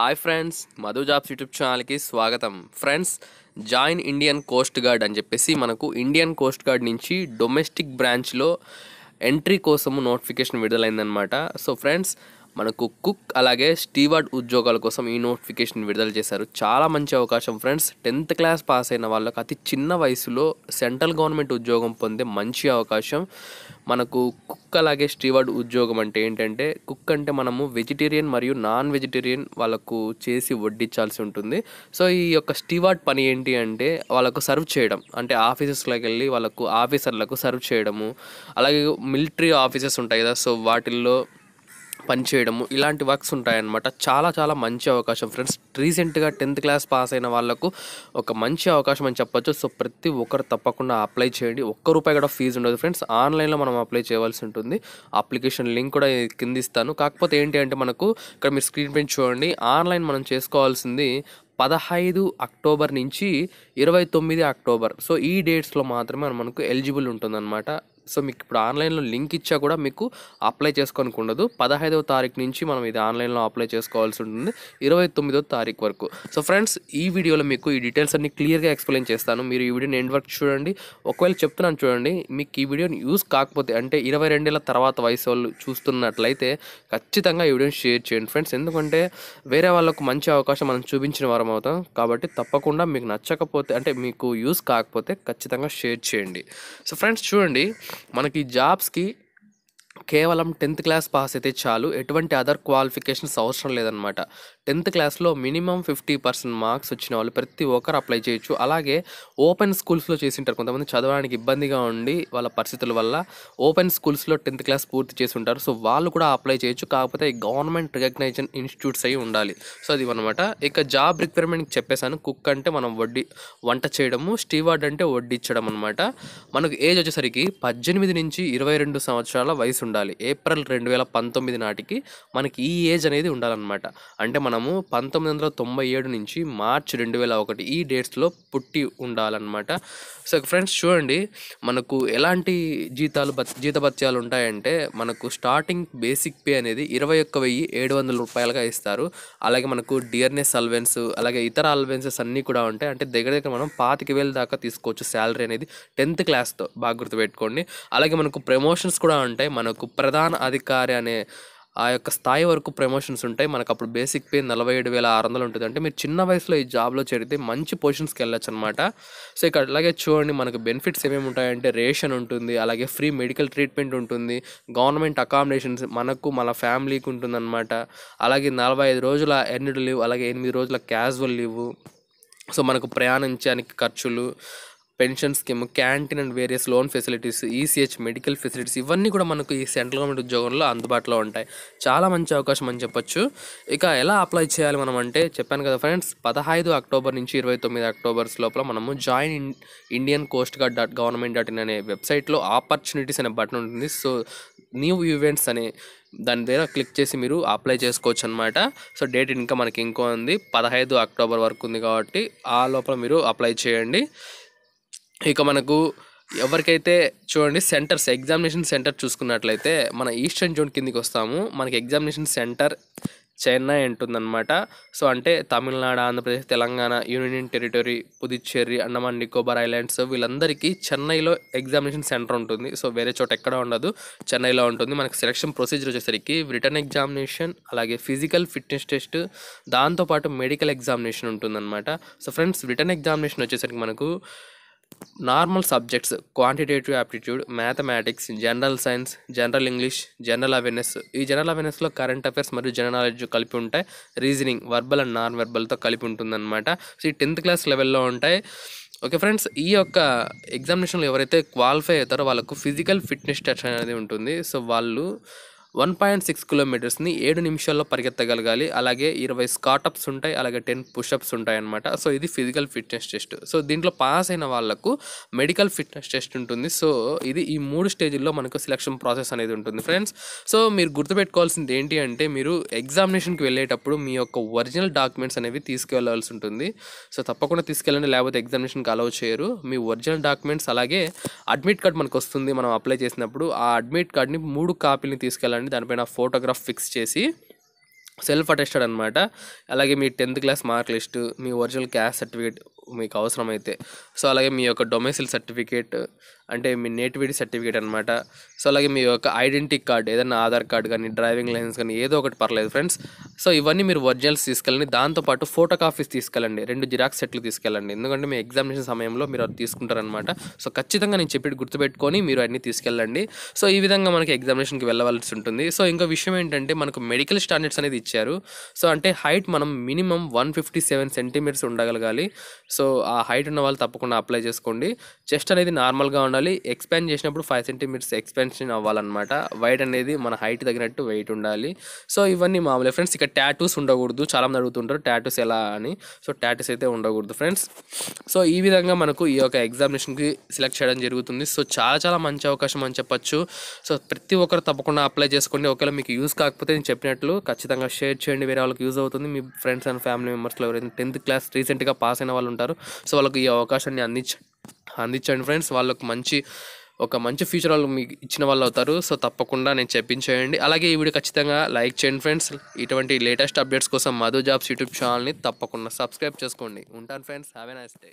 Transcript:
hi friends Madhu jobs YouTube ఛానల్కి స్వాగతం friends join Indian coast guard అని చెప్పేసి మనకు ఇండియన్ కోస్ట్ గార్డ్ నుంచి డొమెస్టిక్ బ్రాంచ్లో ఎంట్రీ కోసము నోటిఫికేషన్ విడుదలైందనమాట సో ఫ్రెండ్స్ మనకు కుక్ అలాగే స్టీవర్డ్ ఉద్యోగాల కోసం ఈ నోటిఫికేషన్ విడుదల చేశారు చాలా మంచి అవకాశం ఫ్రెండ్స్ టెన్త్ క్లాస్ పాస్ అయిన వాళ్ళకు అతి చిన్న వయసులో సెంట్రల్ గవర్నమెంట్ ఉద్యోగం పొందే మంచి అవకాశం మనకు కుక్క లాగే స్టీవర్డ్ ఉద్యోగం అంటే ఏంటంటే కుక్ అంటే మనము వెజిటేరియన్ మరియు నాన్ వెజిటేరియన్ వాళ్ళకు చేసి వడ్డించాల్సి ఉంటుంది సో ఈ యొక్క స్టీవార్డ్ పని ఏంటి అంటే వాళ్ళకు సర్వ్ చేయడం అంటే ఆఫీసెస్లోకి వెళ్ళి వాళ్ళకు ఆఫీసర్లకు సర్వ్ చేయడము అలాగే మిలిటరీ ఆఫీసెస్ ఉంటాయి కదా సో వాటిల్లో పనిచేయడము ఇలాంటి వర్క్స్ ఉంటాయన్నమాట చాలా చాలా మంచి అవకాశం ఫ్రెండ్స్ రీసెంట్గా టెన్త్ క్లాస్ పాస్ అయిన వాళ్ళకు ఒక మంచి అవకాశం అని చెప్పొచ్చు సో ప్రతి ఒక్కరు తప్పకుండా అప్లై చేయండి ఒక్క రూపాయి కూడా ఫీజు ఉండదు ఫ్రెండ్స్ ఆన్లైన్లో మనం అప్లై చేయవలసి ఉంటుంది అప్లికేషన్ లింక్ కూడా కింద ఇస్తాను కాకపోతే ఏంటి అంటే మనకు ఇక్కడ మీరు స్క్రీన్ పైన చూడండి ఆన్లైన్ మనం చేసుకోవాల్సింది పదహైదు అక్టోబర్ నుంచి ఇరవై తొమ్మిది అక్టోబర్ సో ఈ డేట్స్లో మాత్రమే మనకు ఎలిజిబుల్ ఉంటుందన్నమాట సో మీకు ఇప్పుడు ఆన్లైన్లో లింక్ ఇచ్చా కూడా మీకు అప్లై చేసుకోనికి ఉండదు పదహైదవ తారీఖు నుంచి మనం ఇది ఆన్లైన్లో అప్లై చేసుకోవాల్సి ఉంటుంది ఇరవై తొమ్మిదో తారీఖు వరకు సో ఫ్రెండ్స్ ఈ వీడియోలో మీకు ఈ డీటెయిల్స్ అన్ని క్లియర్గా ఎక్స్ప్లెయిన్ చేస్తాను మీరు ఈ వీడియోని ఎండ్ వరకు చూడండి ఒకవేళ చెప్తున్నాను చూడండి మీకు ఈ వీడియోని యూస్ కాకపోతే అంటే ఇరవై రెండేళ్ళ తర్వాత వయసు వాళ్ళు చూస్తున్నట్లయితే ఖచ్చితంగా ఈ వీడియోని షేర్ చేయండి ఫ్రెండ్స్ ఎందుకంటే వేరే వాళ్ళకు మంచి అవకాశం మనం చూపించిన వారం అవుతాం కాబట్టి తప్పకుండా మీకు నచ్చకపోతే అంటే మీకు యూస్ కాకపోతే ఖచ్చితంగా షేర్ చేయండి సో ఫ్రెండ్స్ చూడండి मन की जॉब्स की కేవలం టెన్త్ క్లాస్ పాస్ అయితే చాలు ఎటువంటి అదర్ క్వాలిఫికేషన్స్ అవసరం లేదనమాట టెన్త్ క్లాస్లో మినిమం ఫిఫ్టీ పర్సెంట్ మార్క్స్ వచ్చిన వాళ్ళు ప్రతి ఒక్కరు అప్లై చేయొచ్చు అలాగే ఓపెన్ స్కూల్స్లో చేసింటారు కొంతమంది చదవడానికి ఇబ్బందిగా ఉండి వాళ్ళ పరిస్థితుల వల్ల ఓపెన్ స్కూల్స్లో టెన్త్ క్లాస్ పూర్తి చేసి ఉంటారు సో వాళ్ళు కూడా అప్లై చేయొచ్చు కాకపోతే గవర్నమెంట్ రికగ్నైజన్ ఇన్స్టిట్యూట్స్ అయి ఉండాలి సో అది అనమాట ఇక జాబ్ రిక్వైర్మెంట్ చెప్పేశాను కుక్ అంటే మనం వడ్డీ వంట చేయడము స్టీవార్డ్ అంటే వడ్డీ ఇచ్చడం అనమాట మనకు ఏజ్ వచ్చేసరికి పద్దెనిమిది నుంచి ఇరవై రెండు సంవత్సరాల వయసు ఉండాలి ఏప్రిల్ రెండు వేల పంతొమ్మిది నాటికి మనకి ఈ ఏజ్ అనేది ఉండాలన్నమాట అంటే మనము పంతొమ్మిది వందల తొంభై ఏడు నుంచి మార్చ్ రెండు వేల ఒకటి ఈ డేట్స్లో పుట్టి ఉండాలన్నమాట సో ఫ్రెండ్స్ చూడండి మనకు ఎలాంటి జీతాలు బత్ జీతభత్యాలు ఉంటాయంటే మనకు స్టార్టింగ్ బేసిక్ పే అనేది ఇరవై ఒక్క వెయ్యి ఏడు వందల రూపాయలుగా ఇస్తారు అలాగే మనకు డియర్నెస్ అల్వెన్స్ అలాగే ఇతర అల్వెన్సెస్ అన్నీ కూడా ఉంటాయి అంటే దగ్గర దగ్గర మనం పాతిక వేలు దాకా తీసుకోవచ్చు శాలరీ అనేది టెన్త్ క్లాస్తో బాగా గుర్తుపెట్టుకోండి అలాగే మనకు ప్రమోషన్స్ కూడా ఉంటాయి మనకు మనకు ప్రధాన అధికారి అనే ఆ యొక్క స్థాయి వరకు ప్రమోషన్స్ ఉంటాయి మనకు అప్పుడు బేసిక్ పే నలభై ఏడు వేల ఆరు వందలు ఉంటుంది అంటే మీరు చిన్న వయసులో ఈ జాబ్లో చేరితే మంచి పొజిషన్స్కి వెళ్ళచ్చు అనమాట సో ఇక్కడ అలాగే చూడండి మనకు బెనిఫిట్స్ ఏమేమి ఉంటాయంటే రేషన్ ఉంటుంది అలాగే ఫ్రీ మెడికల్ ట్రీట్మెంట్ ఉంటుంది గవర్నమెంట్ అకామిడేషన్స్ మనకు మన ఫ్యామిలీకి అనమాట అలాగే నలభై ఐదు రోజుల ఎర్నిడ్ లీవ్ అలాగే ఎనిమిది రోజుల క్యాజువల్ లీవ్ సో మనకు ప్రయాణించడానికి ఖర్చులు pension scheme canteen and various loan facilities ECH medical facilities ఇవన్నీ కూడా మనకు ఈ సెంట్రల్ గవర్నమెంట్ ఉద్యోగంలో అందుబాటులో ఉంటాయి చాలా మంచి అవకాశం అని చెప్పొచ్చు ఇక ఎలా అప్లై చేయాలి మనం అంటే చెప్పాను కదా ఫ్రెండ్స్ పదహైదు అక్టోబర్ నుంచి ఇరవై తొమ్మిది అక్టోబర్స్ లోపల మనము join Indian coast guard dot government dot in అనే వెబ్సైట్లో ఆపర్చునిటీస్ అనే బటన్ ఉంటుంది సో న్యూ ఈవెంట్స్ అనే దాని దగ్గర క్లిక్ చేసి మీరు అప్లై చేసుకోవచ్చు అనమాట సో డేట్ ఇంకా మనకి ఇంకో ఉంది పదహైదు అక్టోబర్ వరకు ఉంది కాబట్టి ఆ లోపల మీరు అప్లై చేయండి ఇక మనకు ఎవరికైతే చూడండి సెంటర్స్ ఎగ్జామినేషన్ సెంటర్ చూసుకున్నట్లయితే మన ఈస్టర్న్ జోన్ కిందికి వస్తాము మనకి ఎగ్జామినేషన్ సెంటర్ చెన్నై ఉంటుందన్నమాట సో అంటే Tamil Nadu Andhra Pradesh Telangana union territory Puducherry Andaman Nicobar islands వీళ్ళందరికీ చెన్నైలో ఎగ్జామినేషన్ సెంటర్ ఉంటుంది సో వేరే చోట ఎక్కడ ఉండదు చెన్నైలో ఉంటుంది మనకి సెలక్షన్ ప్రొసీజర్ వచ్చేసరికి రిటర్న్ ఎగ్జామినేషన్ అలాగే ఫిజికల్ ఫిట్నెస్ టెస్ట్ దాంతోపాటు మెడికల్ ఎగ్జామినేషన్ ఉంటుందన్నమాట సో ఫ్రెండ్స్ రిటర్న్ ఎగ్జామినేషన్ వచ్చేసరికి మనకు normal subjects quantitative aptitude mathematics general science general English general awareness ఈ జనరల్ అవేర్నెస్లో కరెంట్ అఫైర్స్ మరియు జనరల్ నాలెడ్జ్ కలిపి ఉంటాయి రీజనింగ్ వర్బల్ అండ్ నాన్ వర్బల్తో కలిపి ఉంటుందన్నమాట సో ఈ టెన్త్ క్లాస్ లెవెల్లో ఉంటాయి ఓకే ఫ్రెండ్స్ ఈ యొక్క ఎగ్జామినేషన్లో ఎవరైతే క్వాలిఫై అవుతారో వాళ్ళకు ఫిజికల్ ఫిట్నెస్ టెస్ట్ అనేది ఉంటుంది సో వాళ్ళు వన్ పాయింట్ సిక్స్ కిలోమీటర్స్ని ఏడు నిమిషాల్లో పరిగెత్తగలగాలి అలాగే ఇరవై స్కాటప్స్ ఉంటాయి అలాగే టెన్ పుషప్స్ ఉంటాయి అనమాట సో ఇది ఫిజికల్ ఫిట్నెస్ టెస్ట్ సో దీంట్లో పాస్ అయిన వాళ్ళకు మెడికల్ ఫిట్నెస్ టెస్ట్ ఉంటుంది సో ఇది ఈ మూడు స్టేజ్ల్లో మనకు సెలక్షన్ ప్రాసెస్ అనేది ఉంటుంది ఫ్రెండ్స్ సో మీరు గుర్తుపెట్టుకోవాల్సింది ఏంటి అంటే మీరు ఎగ్జామినేషన్కి వెళ్ళేటప్పుడు మీ యొక్క ఒరిజినల్ డాక్యుమెంట్స్ అనేవి తీసుకెళ్లాల్సి ఉంటుంది సో తప్పకుండా తీసుకెళ్ళండి లేకపోతే ఎగ్జామినేషన్కి అలౌ చేయరు మీ ఒరిజినల్ డాక్యుమెంట్స్ అలాగే అడ్మిట్ కార్డ్ మనకు వస్తుంది మనం అప్లై చేసినప్పుడు ఆ అడ్మిట్ కార్డ్ని మూడు కాపీని తీసుకెళ్ళండి కావాలండి దానిపైన ఫోటోగ్రాఫ్ ఫిక్స్ చేసి సెల్ఫ్ అటెస్టెడ్ అనమాట అలాగే మీ టెన్త్ క్లాస్ మార్క్ లిస్ట్ మీ ఒరిజినల్ క్యాస్ట్ సర్టిఫికేట్ మీకు అవసరమైతే సో అలాగే మీ యొక్క డొమైసిల్ సర్టిఫికేట్ అంటే మీ నేటివిటీ సర్టిఫికేట్ అనమాట సో అలాగే మీ యొక్క ఐడెంటిటీ కార్డ్ ఏదైనా ఆధార్ కార్డ్ కానీ డ్రైవింగ్ లైసెన్స్ కానీ ఏదో ఒకటి పర్లేదు ఫ్రెండ్స్ సో ఇవన్నీ మీరు ఒరిజినల్స్ తీసుకెళ్ళండి దాంతోపాటు ఫోటో కాపీస్ తీసుకెళ్ళండి రెండు జిరాక్స్ సెట్లు తీసుకెళ్ళండి ఎందుకంటే మీ ఎగ్జామినేషన్ సమయంలో మీరు అది తీసుకుంటారనమాట సో ఖచ్చితంగా నేను చెప్పి గుర్తుపెట్టుకొని మీరు అన్నీ తీసుకెళ్ళండి సో ఈ విధంగా మనకి ఎగ్జామినేషన్కి వెళ్ళవలసి ఉంటుంది సో ఇంకో విషయం ఏంటంటే మనకు మెడికల్ స్టాండర్డ్స్ అనేది ఇచ్చారు సో అంటే హైట్ మనం minimum one fifty seven centimetres ఉండగలగాలి సో ఆ హైట్ ఉన్న వాళ్ళు తప్పకుండా అప్లై చేసుకోండి చెస్ట్ అనేది నార్మల్గా ఉండాలి ఎక్స్పాండ్ చేసినప్పుడు ఫైవ్ సెంటీమీటర్స్ ఎక్స్పాన్షన్ అవ్వాలన్నమాట వైట్ అనేది మన హైట్ తగినట్టు వెయిట్ ఉండాలి సో ఇవన్నీ మామూలు ఫ్రెండ్స్ ఇక్కడ ట్యాటూస్ ఉండకూడదు చాలామంది అడుగుతుంటారు ట్యాటూస్ ఎలా అని సో ట్యాటూస్ అయితే ఉండకూడదు ఫ్రెండ్స్ సో ఈ విధంగా మనకు ఈ యొక్క ఎగ్జామినేషన్కి సెలెక్ట్ చేయడం జరుగుతుంది సో చాలా చాలా మంచి అవకాశం అని చెప్పచ్చు సో ప్రతి ఒక్కరు తప్పకుండా అప్లై చేసుకోండి ఒకవేళ మీకు యూస్ కాకపోతే నేను చెప్పినట్లు ఖచ్చితంగా షేర్ చేయండి వేరే వాళ్ళకి యూజ్ అవుతుంది మీ ఫ్రెండ్స్ అండ్ ఫ్యామిలీ మెంబర్స్లో ఎవరైనా టెన్త్ క్లాస్ రీసెంట్గా పాస్ అయిన వాళ్ళు ఉంటారు సో వాళ్ళకి ఈ అవకాశాన్ని అందించ అందించండి ఫ్రెండ్స్ వాళ్ళకు మంచి ఒక మంచి ఫ్యూచర్ వాళ్ళు మీకు ఇచ్చిన వాళ్ళు అవుతారు సో తప్పకుండా నేను చెప్పించేయండి అలాగే ఈ వీడియో ఖచ్చితంగా లైక్ చేయండి ఫ్రెండ్స్ ఇటువంటి లేటెస్ట్ అప్డేట్స్ కోసం మధు జాబ్స్ యూట్యూబ్ ఛానల్ని తప్పకుండా సబ్స్క్రైబ్ చేసుకోండి ఉంటాను friends have a nice day